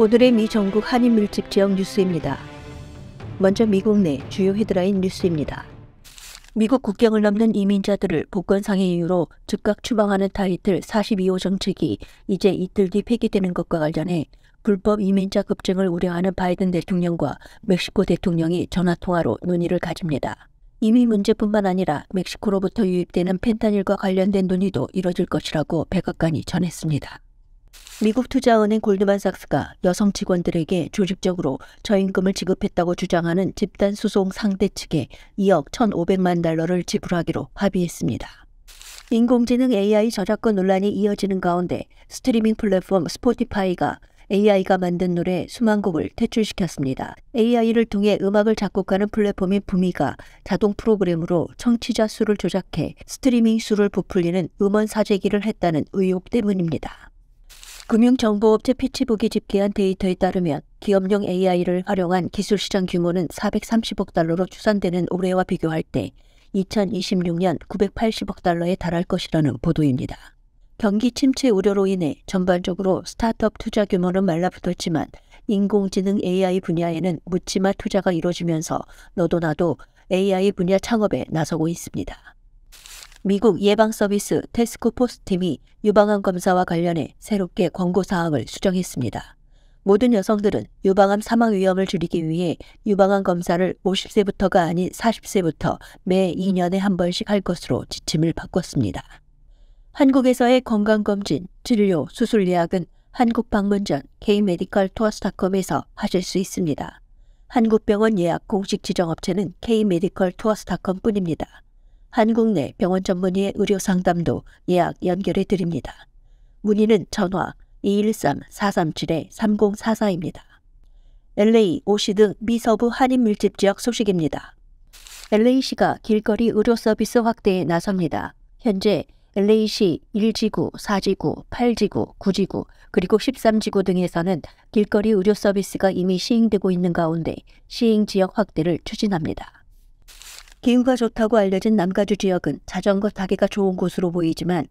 오늘의 미 전국 한인 밀집 지역 뉴스입니다. 먼저 미국 내 주요 헤드라인 뉴스입니다. 미국 국경을 넘는 이민자들을 복권상의 이유로 즉각 추방하는 타이틀 42호 정책이 이제 이틀 뒤 폐기되는 것과 관련해 불법 이민자 급증을 우려하는 바이든 대통령과 멕시코 대통령이 전화통화로 논의를 가집니다. 이미 문제뿐만 아니라 멕시코로부터 유입되는 펜타닐과 관련된 논의도 이뤄질 것이라고 백악관이 전했습니다. 미국 투자은행 골드만삭스가 여성 직원들에게 조직적으로 저임금을 지급했다고 주장하는 집단 소송 상대 측에 2억 1,500만 달러를 지불하기로 합의했습니다. 인공지능 AI 저작권 논란이 이어지는 가운데 스트리밍 플랫폼 스포티파이가 AI가 만든 노래 수만 곡을 퇴출시켰습니다. AI를 통해 음악을 작곡하는 플랫폼인 부미가 자동 프로그램으로 청취자 수를 조작해 스트리밍 수를 부풀리는 음원 사재기를 했다는 의혹 때문입니다. 금융정보업체 피치북이 집계한 데이터에 따르면 기업용 AI를 활용한 기술 시장 규모는 430억 달러로 추산되는 올해와 비교할 때 2026년 980억 달러에 달할 것이라는 보도입니다. 경기 침체 우려로 인해 전반적으로 스타트업 투자 규모는 말라붙었지만 인공지능 AI 분야에는 묻지마 투자가 이뤄지면서 너도 나도 AI 분야 창업에 나서고 있습니다. 미국 예방서비스 테스크 포스팀이 유방암 검사와 관련해 새롭게 권고사항을 수정했습니다. 모든 여성들은 유방암 사망 위험을 줄이기 위해 유방암 검사를 50세부터가 아닌 40세부터 매 2년에 한 번씩 할 것으로 지침을 바꿨습니다. 한국에서의 건강검진, 진료, 수술 예약은 한국 방문 전 K-메디컬 투어스닷컴에서 하실 수 있습니다. 한국병원 예약 공식 지정업체는 K-메디컬 투어스닷컴뿐입니다. 한국 내 병원 전문의 의료 상담도 예약 연결해 드립니다. 문의는 전화 213-437-3044입니다. LA, 오시 등 미서부 한인 밀집 지역 소식입니다. LA시가 길거리 의료 서비스 확대에 나섭니다. 현재 LA시 1지구, 4지구, 8지구, 9지구, 그리고 13지구 등에서는 길거리 의료 서비스가 이미 시행되고 있는 가운데 시행 지역 확대를 추진합니다. 기후가 좋다고 알려진 남가주 지역은 자전거 타기가 좋은 곳으로 보이지만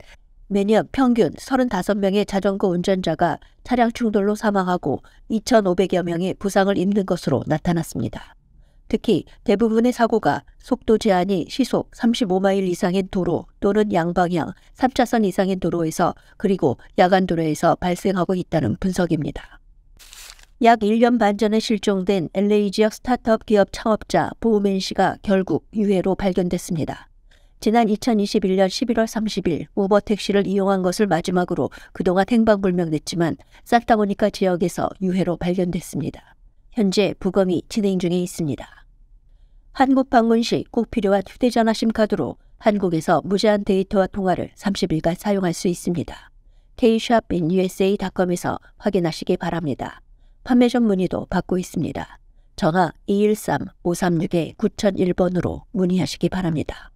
매년 평균 35명의 자전거 운전자가 차량 충돌로 사망하고 2,500여 명이 부상을 입는 것으로 나타났습니다. 특히 대부분의 사고가 속도 제한이 시속 35마일 이상인 도로 또는 양방향 3차선 이상인 도로에서 그리고 야간 도로에서 발생하고 있다는 분석입니다. 약 1년 반 전에 실종된 LA 지역 스타트업 기업 창업자 보우맨 씨가 결국 유해로 발견됐습니다. 지난 2021년 11월 30일 우버 택시를 이용한 것을 마지막으로 그동안 행방불명됐지만 산타모니카 지역에서 유해로 발견됐습니다. 현재 부검이 진행 중에 있습니다. 한국 방문 시 꼭 필요한 휴대전화 심카드로 한국에서 무제한 데이터와 통화를 30일간 사용할 수 있습니다. k s h o p i n u s a c o m 에서 확인하시기 바랍니다. 판매점 문의도 받고 있습니다. 전화 213-536-9001번으로 문의하시기 바랍니다.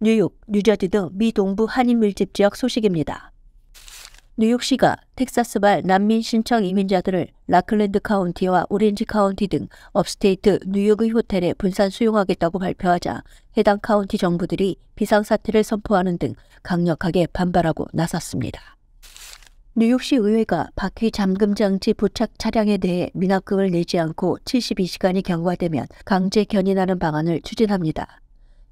뉴욕, 뉴저지 등 미 동부 한인 밀집 지역 소식입니다. 뉴욕시가 텍사스발 난민 신청 이민자들을 라클랜드 카운티와 오렌지 카운티 등 업스테이트 뉴욕의 호텔에 분산 수용하겠다고 발표하자 해당 카운티 정부들이 비상사태를 선포하는 등 강력하게 반발하고 나섰습니다. 뉴욕시 의회가 바퀴 잠금 장치 부착 차량에 대해 미납금을 내지 않고 72시간이 경과되면 강제 견인하는 방안을 추진합니다.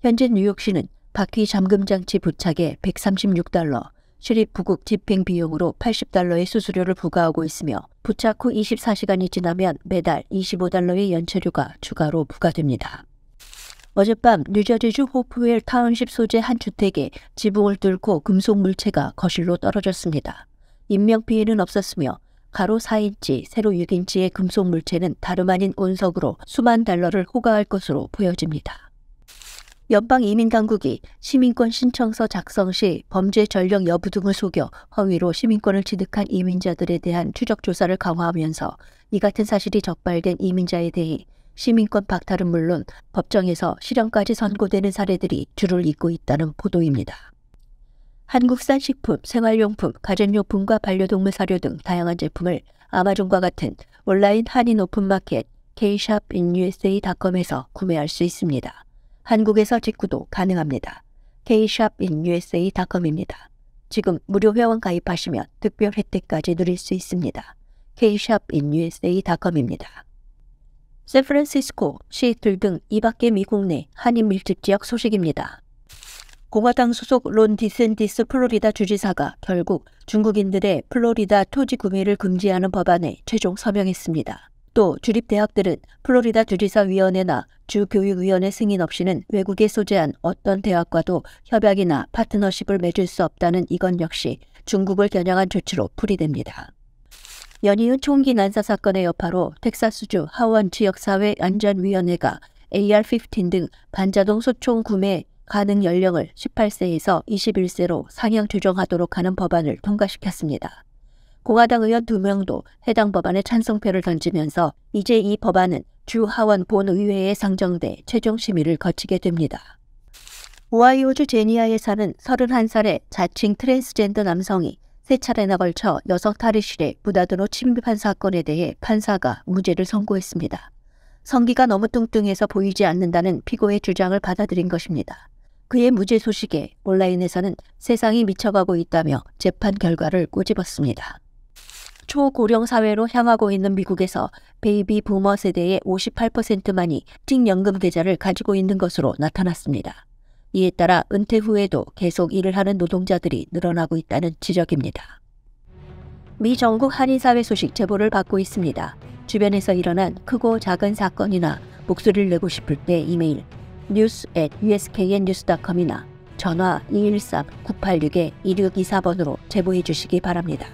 현재 뉴욕시는 바퀴 잠금 장치 부착에 136달러, 출입 부국 집행 비용으로 80달러의 수수료를 부과하고 있으며 부착 후 24시간이 지나면 매달 25달러의 연체료가 추가로 부과됩니다. 어젯밤 뉴저지주 호프웰 타운십 소재 한 주택에 지붕을 뚫고 금속 물체가 거실로 떨어졌습니다. 인명피해는 없었으며 가로 4인치, 세로 6인치의 금속 물체는 다름 아닌 운석으로 수만 달러를 호가할 것으로 보여집니다. 연방 이민 당국이 시민권 신청서 작성 시 범죄 전력 여부 등을 속여 허위로 시민권을 취득한 이민자들에 대한 추적 조사를 강화하면서 이 같은 사실이 적발된 이민자에 대해 시민권 박탈은 물론 법정에서 실형까지 선고되는 사례들이 줄을 잇고 있다는 보도입니다. 한국산 식품, 생활용품, 가전용품과 반려동물 사료 등 다양한 제품을 아마존과 같은 온라인 한인 오픈마켓 K샵 in USA.com에서 구매할 수 있습니다. 한국에서 직구도 가능합니다. K샵 in USA.com입니다. 지금 무료 회원 가입하시면 특별 혜택까지 누릴 수 있습니다. K샵 in USA.com입니다. 샌프란시스코, 시애틀 등 이밖의 미국 내 한인 밀집 지역 소식입니다. 공화당 소속 론디센디스 플로리다 주지사가 결국 중국인들의 플로리다 토지 구매를 금지하는 법안에 최종 서명했습니다. 또 주립대학들은 플로리다 주지사위원회나 주교육위원회 승인 없이는 외국에 소재한 어떤 대학과도 협약이나 파트너십을 맺을 수 없다는 이건 역시 중국을 겨냥한 조치로 풀이됩니다. 연이은 총기 난사 사건의 여파로 텍사스주 하원 지역사회 안전위원회가 AR-15 등 반자동 소총 구매 가능 연령을 18세에서 21세로 상향 조정하도록 하는 법안을 통과시켰습니다. 공화당 의원 2명도 해당 법안에 찬성표를 던지면서 이제 이 법안은 주 하원 본의회에 상정돼 최종 심의를 거치게 됩니다. 오하이오주 제니아에 사는 31살의 자칭 트랜스젠더 남성이 세 차례나 걸쳐 여성 탈의실에 무다드로 침입한 사건에 대해 판사가 무죄를 선고했습니다. 성기가 너무 뚱뚱해서 보이지 않는다는 피고의 주장을 받아들인 것입니다. 그의 무죄 소식에 온라인에서는 세상이 미쳐가고 있다며 재판 결과를 꼬집었습니다. 초고령 사회로 향하고 있는 미국에서 베이비 부머 세대의 58%만이 틱연금 계좌를 가지고 있는 것으로 나타났습니다. 이에 따라 은퇴 후에도 계속 일을 하는 노동자들이 늘어나고 있다는 지적입니다. 미 전국 한인사회 소식 제보를 받고 있습니다. 주변에서 일어난 크고 작은 사건이나 목소리를 내고 싶을 때 이메일 news at usknnews.com이나 전화 2 1 4 9 8 6 1 6 2 4번으로 제보해 주시기 바랍니다.